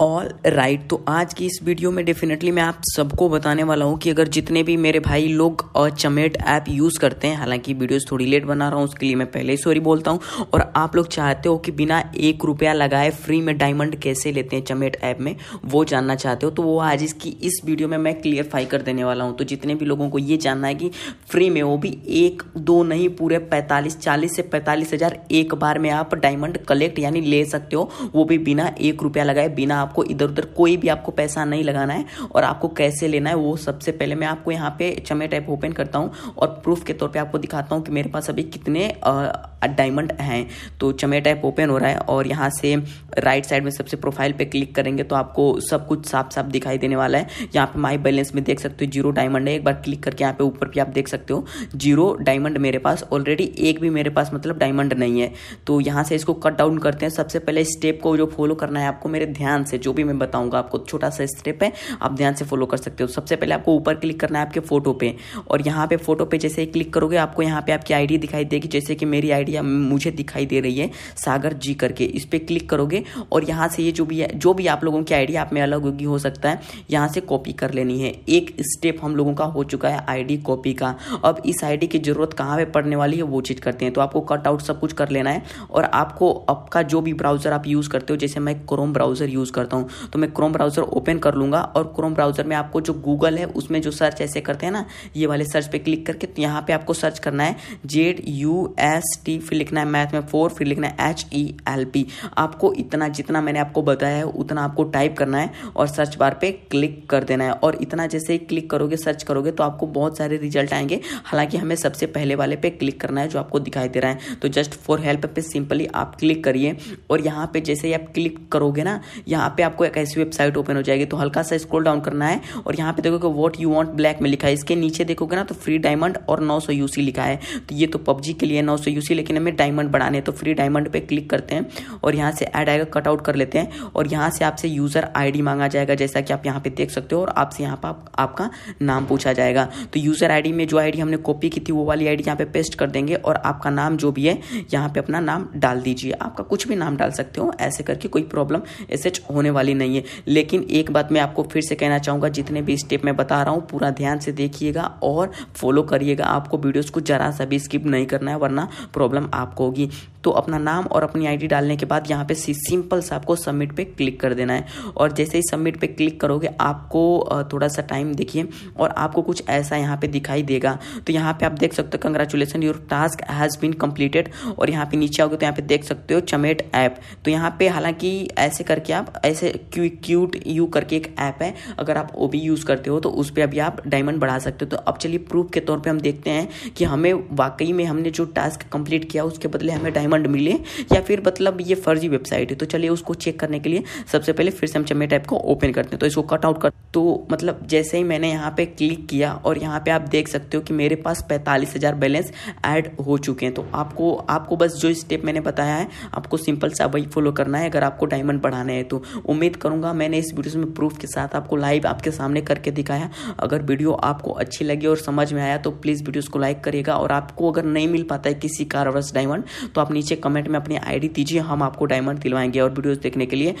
all right right, तो आज की इस वीडियो में डेफिनेटली मैं आप सबको बताने वाला हूँ कि अगर जितने भी मेरे भाई लोग और चमेट ऐप यूज़ करते हैं हालांकि वीडियोस थोड़ी लेट बना रहा हूँ उसके लिए मैं पहले ही सॉरी बोलता हूँ और आप लोग चाहते हो कि बिना एक रुपया लगाए फ्री में डायमंड कैसे लेते हैं चमेट ऐप में वो जानना चाहते हो तो वो आज इसकी इस वीडियो में मैं क्लियरफाई कर देने वाला हूँ तो जितने भी लोगों को ये जानना है कि फ्री में वो भी एक दो नहीं पूरे पैंतालीस चालीस से पैंतालीस हज़ार एक बार में आप डायमंड कलेक्ट यानी ले सकते हो वो भी बिना एक रुपया लगाए बिना आपको इधर उधर कोई भी आपको पैसा नहीं लगाना है और आपको कैसे लेना है वो सबसे पहले मैं आपको यहाँ पे चमेट ऐप ओपन करता हूँ और प्रूफ के तौर पर आपको दिखाता हूँ कि मेरे पास अभी कितने डायमंड हैं तो चमेट ऐप ओपन हो रहा है और यहाँ से राइट साइड में सबसे प्रोफाइल पे क्लिक करेंगे तो आपको सब कुछ साफ साफ दिखाई देने वाला है यहाँ पे माई बैलेंस में देख सकते हो जीरो डायमंड है एक बार क्लिक करके यहाँ पे ऊपर भी आप देख सकते हो जीरो डायमंड मेरे पास ऑलरेडी एक भी मेरे पास मतलब डायमंड नहीं है तो यहाँ से इसको कट डाउन करते हैं सबसे पहले स्टेप को जो फॉलो करना है आपको मेरे ध्यान से जो भी मैं बताऊंगा आपको छोटा सा स्टेप है आप ध्यान से फॉलो कर सकते हो सबसे पहले आपको ऊपर क्लिक करना है आपके फोटो पे और यहाँ पे फोटो पे जैसे ही क्लिक करोगे आपको यहाँ पे आपकी आईडी दिखाई देगी जैसे कि मेरी आईडी मुझे दिखाई दे रही है सागर जी करके इस पर क्लिक करोगे और यहाँ से ये जो भी है जो भी आप लोगों की आईडी आप में अलग होगी हो सकता है यहाँ से कॉपी कर लेनी है एक स्टेप हम लोगों का हो चुका है आईडी कॉपी का अब इस आईडी की जरूरत कहाँ पे पड़ने वाली है वो चीज करते हैं तो आपको कट आउट सब कुछ कर लेना है और आपको आपका जो भी ब्राउजर आप यूज करते हो जैसे मैं क्रोम ब्राउजर यूज करता करता हूँ तो मैं क्रोम ब्राउज़र ओपन कर लूँगा और क्रोम ब्राउज़र में आपको जो गूगल है उसमें जो सर्च ऐसे करते हैं ना ये वाले सर्च पर क्लिक करके तो यहाँ पर आपको सर्च करना है जेड यू एस टी फिर लिखना है मैथ में फोर फिर लिखना है एच ई एल पी आपको इतना जितना मैंने आपको बताया है उतना आपको टाइप करना है और सर्च बार पे क्लिक कर देना है और इतना जैसे ही क्लिक करोगे सर्च करोगे तो आपको बहुत सारे रिजल्ट आएंगे हालांकि हमें सबसे पहले वाले पे क्लिक करना है जो आपको दिखाई दे रहा है तो जस्ट फॉर हेल्प पे सिंपली आप क्लिक करिए और यहाँ पे जैसे ही आप क्लिक करोगे ना यहाँ पे पे आपको एक ऐसी वेबसाइट ओपन हो जाएगी तो हल्का सा स्क्रॉल डाउन करना है और यहाँ पे देखोगे वॉट यू वॉन्ट ब्लैक में लिखा है इसके नीचे देखोगे ना तो फ्री डायमंड और नौ सौ यूसी लिखा है तो ये तो पबजी के लिए नौ सौ यूसी लेकिन हमें डायमंड बढ़ाने हैं तो फ्री डायमंड पे क्लिक करते हैं और यहाँ से एड आएगा कटआउट कर लेते हैं और यहाँ से आपसे यूज़र आई मांगा जाएगा जैसा कि आप यहाँ पे देख सकते हो और आपसे यहाँ पर आपका नाम पूछा जाएगा तो यूज़र आई में जो आई हमने कॉपी की थी वो वाली आई डी पे पेस्ट कर देंगे और आपका नाम जो भी है यहाँ पे अपना नाम डाल दीजिए आपका कुछ भी नाम डाल सकते हो ऐसे करके कोई प्रॉब्लम ऐसे हो होने वाली नहीं है लेकिन एक बात मैं आपको फिर से कहना चाहूँगा जितने भी स्टेप मैं बता रहा हूँ पूरा ध्यान से देखिएगा और फॉलो करिएगा आपको वीडियोज़ को ज़रा सा भी स्किप नहीं करना है वरना प्रॉब्लम आपको होगी तो अपना नाम और अपनी आईडी डालने के बाद यहाँ पे सिंपल सा आपको सबमिट पे क्लिक कर देना है और जैसे ही सबमिट पे क्लिक करोगे आपको थोड़ा सा टाइम देखिए और आपको कुछ ऐसा यहाँ पे दिखाई देगा तो यहाँ पे आप देख सकते हो congratulation your task has been completed और यहाँ पे नीचे आओगे तो यहाँ पे देख सकते हो चमेट ऐप तो यहाँ पे हालांकि ऐसे करके आप ऐसे क्यू क्यूट यू करके एक ऐप है अगर आप वो भी यूज़ करते हो तो उस पर अभी आप डायमंड बढ़ा सकते हो तो अब चलिए प्रूफ के तौर पर हम देखते हैं कि हमें वाकई में हमने जो टास्क कंप्लीट किया उसके बदले हमें डायमंड मिले या फिर मतलब ये फर्जी वेबसाइट है तो चलिए उसको चेक करने के लिए सबसे पहले फिर से हम चमेट ऐप को ओपन करते हैं तो इसको कट आउट कर तो मतलब जैसे ही मैंने यहाँ पे क्लिक किया और यहाँ पे आप देख सकते हो कि मेरे पास पैंतालीस हज़ार बैलेंस ऐड हो चुके हैं तो आपको आपको बस जो स्टेप मैंने बताया है आपको सिंपल सा वही फॉलो करना है अगर आपको डायमंड बढ़ाना है तो उम्मीद करूंगा मैंने इस वीडियो में प्रूफ के साथ आपको लाइव आपके सामने करके दिखाया अगर वीडियो आपको अच्छी लगी और समझ में आया तो प्लीज़ वीडियो को लाइक करिएगा और आपको अगर नहीं मिल पाता है किसी कारवर्स डायमंड तो आप नीचे कमेंट में अपनी आईडी दीजिए हम आपको डायमंड दिलवाएंगे और वीडियो देखने के लिए